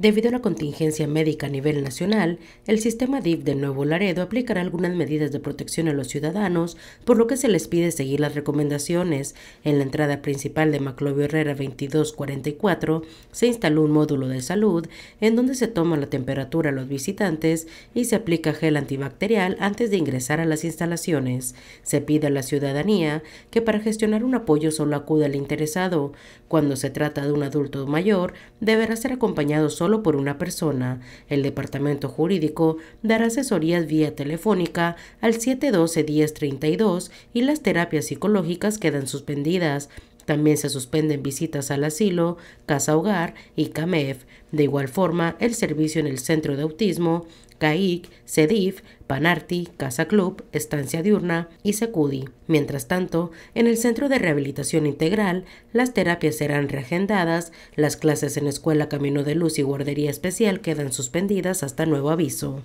Debido a la contingencia médica a nivel nacional, el sistema DIF de Nuevo Laredo aplicará algunas medidas de protección a los ciudadanos, por lo que se les pide seguir las recomendaciones. En la entrada principal de Maclovio Herrera 2244 se instaló un módulo de salud en donde se toma la temperatura a los visitantes y se aplica gel antibacterial antes de ingresar a las instalaciones. Se pide a la ciudadanía que para gestionar un apoyo solo acude al interesado. Cuando se trata de un adulto mayor, deberá ser acompañado solo por una persona. El Departamento Jurídico dará asesorías vía telefónica al 712-1032 y las terapias psicológicas quedan suspendidas. También se suspenden visitas al asilo, casa hogar y CAMEF. De igual forma, el servicio en el centro de autismo, CAIC, CEDIF, Panarti, Casa Club, Estancia Diurna y Secudi. Mientras tanto, en el Centro de Rehabilitación Integral, las terapias serán reagendadas, las clases en Escuela Camino de Luz y Guardería Especial quedan suspendidas hasta nuevo aviso.